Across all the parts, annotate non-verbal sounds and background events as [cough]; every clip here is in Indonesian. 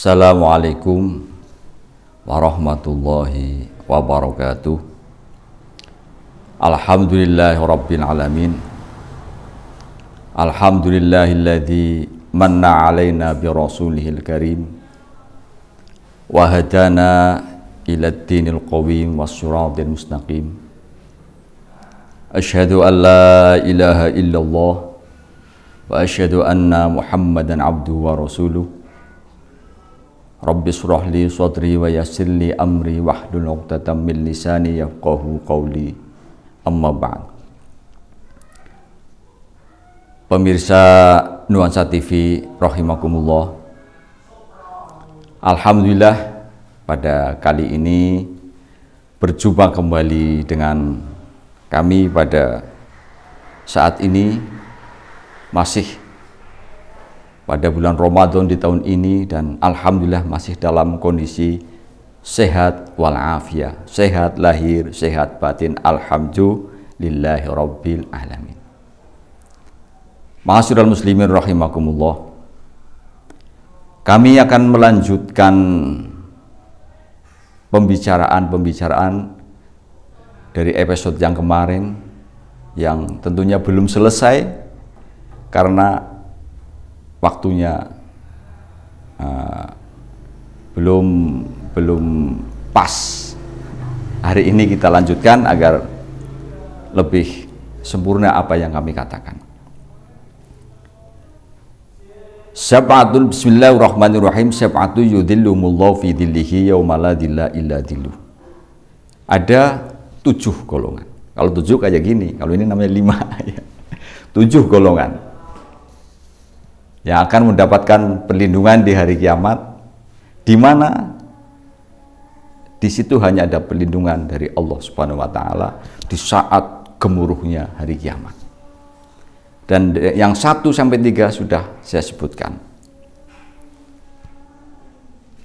Assalamualaikum warahmatullahi wabarakatuh Alhamdulillahi rabbil alamin Alhamdulillahi alladhi manna alayna bi rasulihil karim wa hadana ila dinil qawim wa suratil mustaqim Ashadu an la ilaha illallah wa ashadu anna Muhammadan abduhu wa rasuluh Rabbi surah li sadri wa yassir li amri wahdul 'uqdatam min lisani yafqahu qawli. Amma ba'd. Pemirsa Nuansa TV rahimakumullah. Alhamdulillah pada kali ini berjumpa kembali dengan kami pada saat ini masih pada bulan Ramadan di tahun ini dan alhamdulillah masih dalam kondisi sehat walafiat, sehat lahir, sehat batin. Alhamdulillahi rabbil alamin. Mahasirul muslimin rahimakumullah. Kami akan melanjutkan pembicaraan-pembicaraan dari episode yang kemarin yang tentunya belum selesai karena waktunya uh, belum belum pas hari ini kita lanjutkan agar lebih sempurna apa yang kami katakan Syafa'atul bismillahirrahmanirrahim syafa'atu yudhillumullahu fi dhillihi yawma la dhilla illa dhilluh ada tujuh golongan kalau tujuh kayak gini kalau ini namanya lima [laughs] ya. tujuh golongan yang akan mendapatkan perlindungan di hari kiamat di mana di situ hanya ada perlindungan dari Allah Subhanahu wa taala di saat gemuruhnya hari kiamat. Dan yang satu sampai tiga sudah saya sebutkan.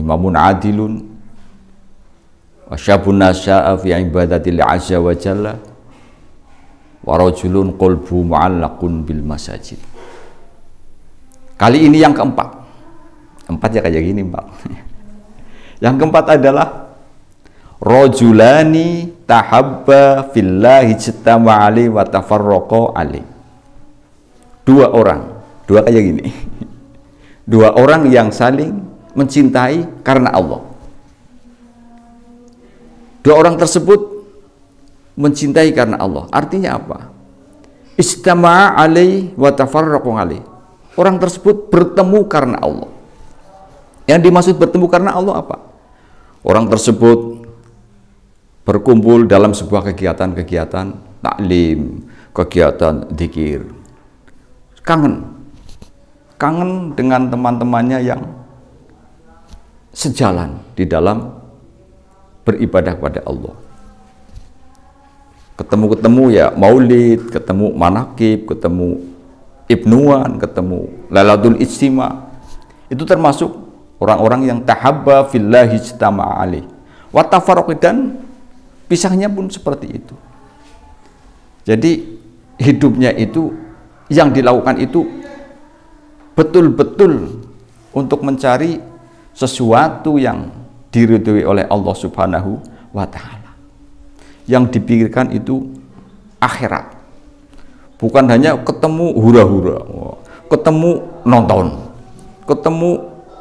Imamun adilun wasyabun nasya'a fi ibadatil azza wa jalla wa rajulun qalbu mu'allaqun bil masajid. Kali ini yang keempat. Empat ya kayak gini, Pak. [laughs] yang keempat adalah rojulani tahabba fillahi jtama ali wa tafarraqa ali dua orang dua kayak gini [laughs] dua orang yang saling mencintai karena Allah dua orang tersebut mencintai karena Allah artinya apa Istama'a ali wa tafarraqa ali orang tersebut bertemu karena Allah. Yang dimaksud bertemu karena Allah apa? Orang tersebut berkumpul dalam sebuah kegiatan-kegiatan taklim, kegiatan dikir. Kangen. Kangen dengan teman-temannya yang sejalan di dalam beribadah kepada Allah. Ketemu-ketemu ya maulid, ketemu manakib, ketemu Ibnuan ketemu Lailatul Ijtima itu termasuk orang-orang yang tahabba fillahi ijtama'a alaih wa dan pisahnya pun seperti itu jadi hidupnya itu yang dilakukan itu betul-betul untuk mencari sesuatu yang diridhoi oleh Allah Subhanahu wa taala. Yang dipikirkan itu akhirat bukan hanya ketemu hura-hura ketemu nonton ketemu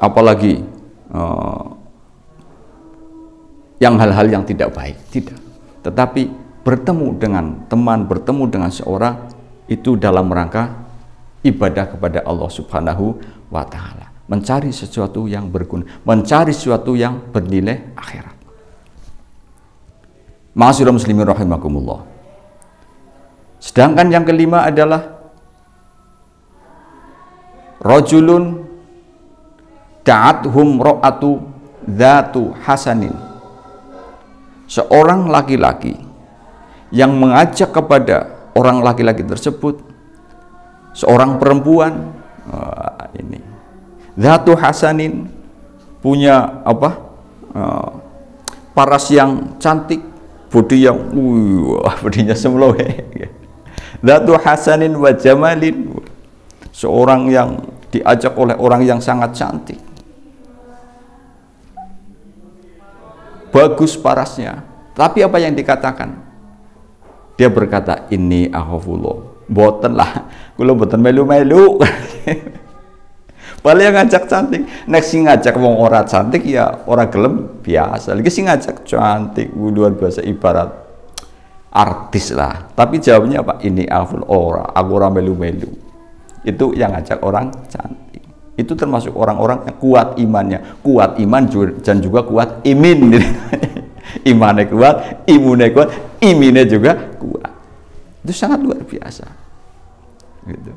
apalagi uh, yang hal-hal yang tidak baik tidak tetapi bertemu dengan teman bertemu dengan seorang itu dalam rangka ibadah kepada Allah Subhanahu wa taala mencari sesuatu yang berguna mencari sesuatu yang bernilai akhirat Ma'asyiral muslimin rahimakumullah Sedangkan yang kelima adalah rojulun hum ro'atu datu hasanin seorang laki-laki yang mengajak kepada orang laki-laki tersebut seorang perempuan ah, ini dhatu hasanin punya apa uh, paras yang cantik bodi yang wah bodinya semlowe eh. Zatu hasanin wa jamalin. Seorang yang diajak oleh orang yang sangat cantik. Bagus parasnya. Tapi apa yang dikatakan? Dia berkata, ini ahofullah Boten lah. Kulo boten melu-melu. Paling ngajak cantik. Next sing ngajak wong ora cantik ya orang gelem biasa. Lagi sing ngajak cantik luar biasa ibarat artis lah tapi jawabnya apa ini alful ora aku ora melu-melu itu yang ngajak orang cantik itu termasuk orang-orang yang kuat imannya kuat iman dan juga kuat imin [laughs] imannya kuat imunnya kuat iminnya juga kuat itu sangat luar biasa gitu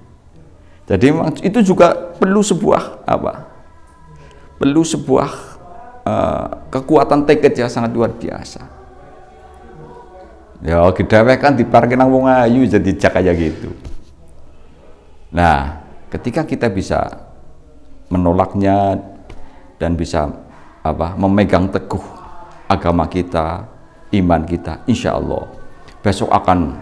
jadi itu juga perlu sebuah apa perlu sebuah uh, kekuatan tekad yang sangat luar biasa Ya, gedewek kan diparkir nang wong ayu jadi jak aja gitu. Nah, ketika kita bisa menolaknya dan bisa apa memegang teguh agama kita, iman kita, insya Allah besok akan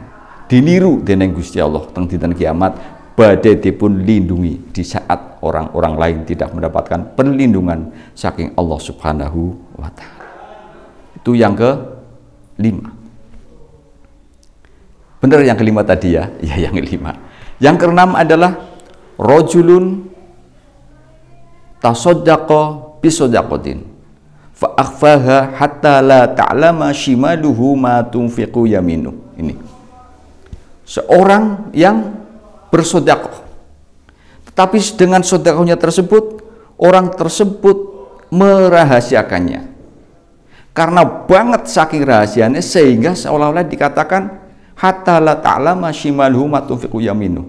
diniru dengan Gusti Allah tentang dinten kiamat badai dipun lindungi di saat orang-orang lain tidak mendapatkan perlindungan saking Allah Subhanahu wa taala. Itu yang ke lima. Benar yang kelima tadi ya? [laughs] Ya yang kelima. Yang keenam adalah rojulun tasodjako bisodakotin fa'akfaha hatta la ta'lama shimaluhu ma tunfiqu yaminu ini seorang yang bersodakoh tetapi dengan sodakohnya tersebut orang tersebut merahasiakannya karena banget saking rahasianya sehingga seolah-olah dikatakan hatta la ta'lama shimaluhu ma tunfiqu yaminu.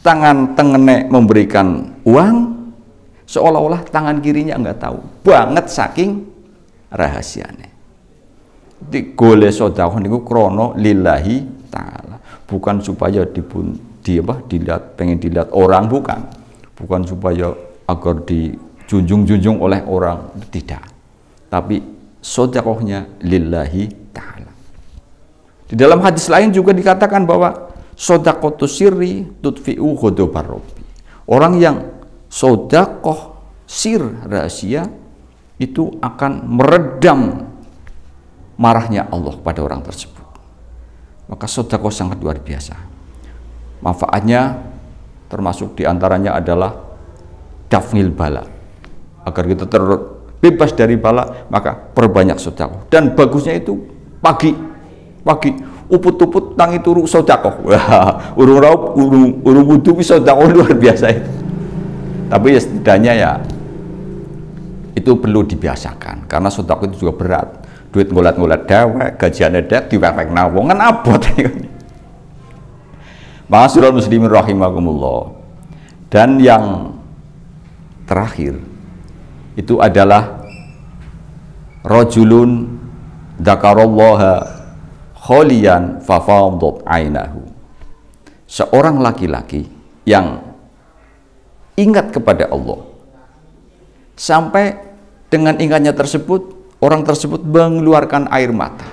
Tangan tengene memberikan uang seolah-olah tangan kirinya nggak tahu. Banget saking rahasianya. Di gole sodakoh niku krono lillahi taala. Bukan supaya dibun di apa dilihat pengen dilihat orang bukan. Bukan supaya agar dijunjung-junjung oleh orang tidak. Tapi sodakohnya lillahi taala. Di dalam hadis lain juga dikatakan bahwa sodakotu sirri tutfi'u ghodobar Orang yang sodakoh sir rahasia itu akan meredam marahnya Allah pada orang tersebut. Maka sodakoh sangat luar biasa. Manfaatnya termasuk diantaranya adalah dafnil bala. Agar kita terbebas dari bala, maka perbanyak sodakoh. Dan bagusnya itu pagi pagi uput-uput tangi turu sodakoh urung raup urung urung wudhu sodakoh [laughs] luar biasa itu tapi ya setidaknya ya itu perlu dibiasakan karena sodakoh itu juga berat duit ngolat-ngolat dewek gajiannya dek diwewek nawongan abot kan. Masyurul muslimin rahimakumullah dan yang terakhir itu adalah rojulun dzakarallaha kholian fafadot ainahu seorang laki-laki yang ingat kepada Allah sampai dengan ingatnya tersebut orang tersebut mengeluarkan air mata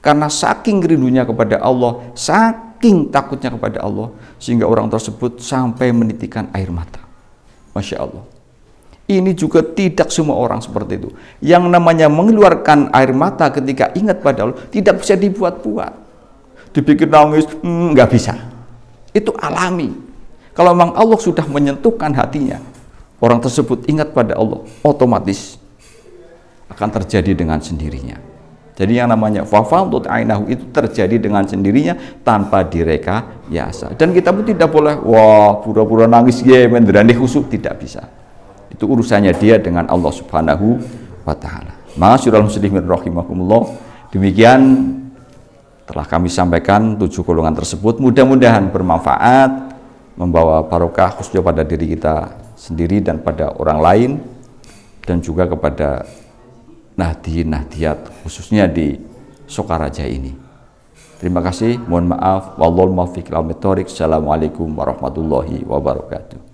karena saking rindunya kepada Allah saking takutnya kepada Allah sehingga orang tersebut sampai menitikan air mata Masya Allah ini juga tidak semua orang seperti itu. Yang namanya mengeluarkan air mata ketika ingat pada Allah tidak bisa dibuat-buat. Dibikin nangis, hmm, nggak bisa. Itu alami. Kalau memang Allah sudah menyentuhkan hatinya, orang tersebut ingat pada Allah, otomatis akan terjadi dengan sendirinya. Jadi yang namanya fafaldut ainahu itu terjadi dengan sendirinya tanpa direka biasa. Dan kita pun tidak boleh, wah pura-pura nangis ya menderani khusuk tidak bisa. Itu urusannya dia dengan Allah Subhanahu wa taala. Masyurul muslimin rahimakumullah. Demikian telah kami sampaikan tujuh golongan tersebut. Mudah-mudahan bermanfaat, membawa barokah khususnya pada diri kita sendiri dan pada orang lain dan juga kepada nahdi-nahdiat khususnya di Sokaraja ini. Terima kasih, mohon maaf. Wallahul muwaffiq Assalamualaikum warahmatullahi wabarakatuh.